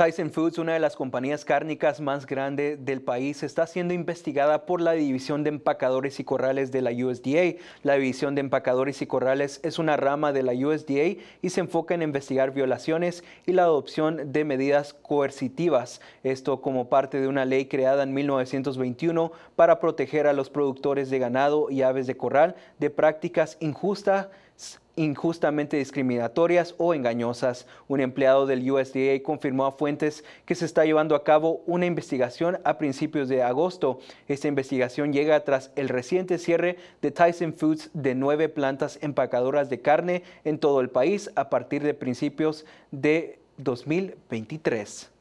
Tyson Foods, una de las compañías cárnicas más grandes del país, está siendo investigada por la División de Empacadores y Corrales de la USDA. La División de Empacadores y Corrales es una rama de la USDA y se enfoca en investigar violaciones y la adopción de medidas coercitivas. Esto como parte de una ley creada en 1921 para proteger a los productores de ganado y aves de corral de prácticas injustas injustamente discriminatorias o engañosas. Un empleado del USDA confirmó a fuentes que se está llevando a cabo una investigación a principios de agosto. Esta investigación llega tras el reciente cierre de Tyson Foods de nueve plantas empacadoras de carne en todo el país a partir de principios de 2023.